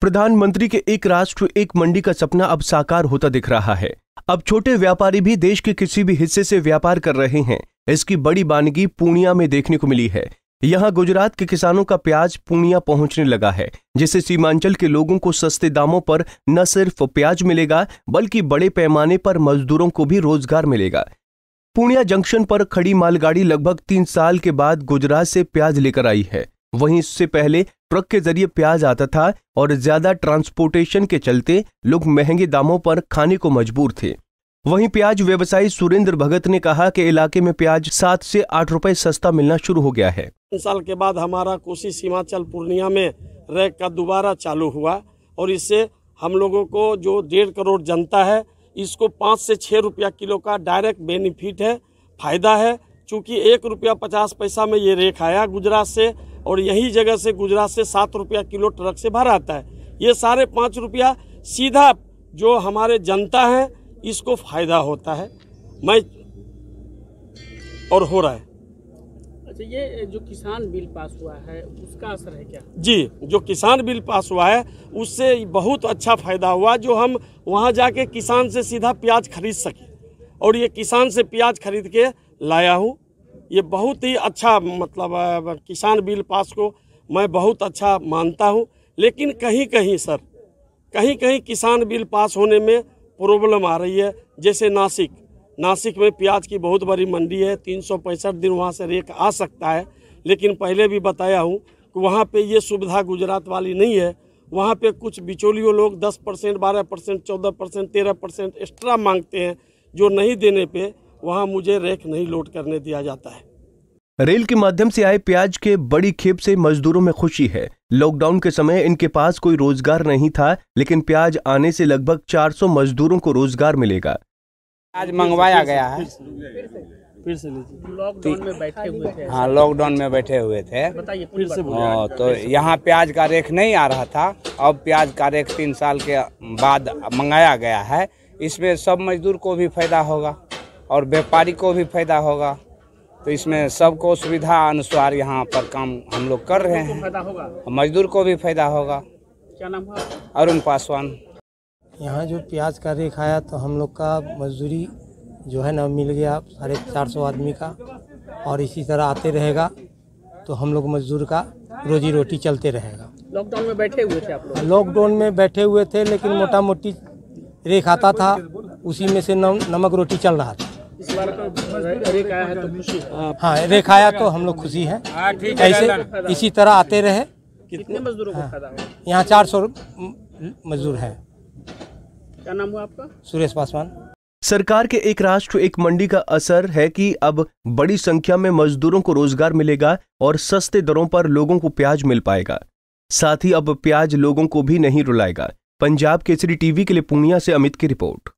प्रधानमंत्री के एक राष्ट्र एक मंडी का सपना अब साकार होता दिख रहा है अब छोटे व्यापारी भी देश के किसी भी हिस्से से व्यापार कर रहे हैं इसकी बड़ी बानगी पूर्णिया में देखने को मिली है यहाँ गुजरात के किसानों का प्याज पूर्णिया पहुंचने लगा है जिससे सीमांचल के लोगों को सस्ते दामों पर न सिर्फ प्याज मिलेगा बल्कि बड़े पैमाने पर मजदूरों को भी रोजगार मिलेगा पूर्णिया जंक्शन पर खड़ी मालगाड़ी लगभग तीन साल के बाद गुजरात से प्याज लेकर आई है वहीं इससे पहले ट्रक के जरिए प्याज आता था और ज्यादा ट्रांसपोर्टेशन के चलते लोग महंगे दामों पर खाने को मजबूर थे वहीं प्याज व्यवसायी सुरेंद्र भगत ने कहा कि इलाके में प्याज सात से आठ रुपए सस्ता मिलना शुरू हो गया है तीन साल के बाद हमारा कोसी सीमांचल पूर्णिया में रैक का दोबारा चालू हुआ और इससे हम लोगों को जो डेढ़ करोड़ जनता है इसको पाँच से छः रुपया किलो का डायरेक्ट बेनिफिट है फायदा है चूँकि एक रुपया पचास पैसा में ये रेख आया गुजरात से और यही जगह से गुजरात से सात रुपया किलो ट्रक से भर आता है ये सारे पाँच रुपया सीधा जो हमारे जनता हैं इसको फायदा होता है मैं और हो रहा है अच्छा ये जो किसान बिल पास हुआ है उसका असर है क्या जी जो किसान बिल पास हुआ है उससे बहुत अच्छा फायदा हुआ जो हम वहाँ जाके किसान से सीधा प्याज खरीद सके और ये किसान से प्याज खरीद के लाया हूँ ये बहुत ही अच्छा मतलब किसान बिल पास को मैं बहुत अच्छा मानता हूँ लेकिन कहीं कहीं सर कहीं कहीं किसान बिल पास होने में प्रॉब्लम आ रही है जैसे नासिक नासिक में प्याज की बहुत बड़ी मंडी है तीन दिन वहाँ से रेक आ सकता है लेकिन पहले भी बताया हूँ कि वहाँ पे ये सुविधा गुजरात वाली नहीं है वहाँ पे कुछ बिचौलियों लोग 10 परसेंट बारह परसेंट चौदह परसेंट तेरह परसेंट एक्स्ट्रा मांगते हैं जो नहीं देने पे वहाँ मुझे रेक नहीं लोड करने दिया जाता है रेल के माध्यम से आए प्याज के बड़ी खेप से मजदूरों में खुशी है लॉकडाउन के समय इनके पास कोई रोजगार नहीं था लेकिन प्याज आने से लगभग 400 मजदूरों को रोजगार मिलेगा आज मंगवाया गया है फिर से लॉकडाउन में बैठे हुए थे हाँ लॉकडाउन में बैठे हुए थे हाँ, तो यहाँ प्याज का रेख नहीं आ रहा था अब प्याज का रेख तीन साल के बाद मंगाया गया है इसमें सब मजदूर को भी फायदा होगा और व्यापारी को भी फायदा होगा तो इसमें सबको सुविधा अनुसार यहाँ पर काम हम लोग कर रहे हैं मजदूर को भी फायदा होगा क्या नाम है अरुण पासवान यहाँ जो प्याज का रेख आया तो हम लोग का मजदूरी जो है ना मिल गया साढ़े चार सौ आदमी का और इसी तरह आते रहेगा तो हम लोग मजदूर का रोजी रोटी चलते रहेगा लॉकडाउन में बैठे हुए थे आप लॉकडाउन में बैठे हुए थे लेकिन हाँ। मोटा मोटी रेख आता था उसी में से नमक रोटी चल रहा था आया हाँ, तो हम लोग खुशी हाँ, है ऐसे इसी तरह आते रहे कितने मजदूरों को हाँ। यहाँ चार सौ मजदूर है क्या नाम हुआ आपका सुरेश पासवान सरकार के एक राष्ट्र एक मंडी का असर है कि अब बड़ी संख्या में मजदूरों को रोजगार मिलेगा और सस्ते दरों पर लोगों को प्याज मिल पाएगा साथ ही अब प्याज लोगों को भी नहीं रुलाएगा पंजाब केसरी टीवी के लिए पूर्णिया से अमित की रिपोर्ट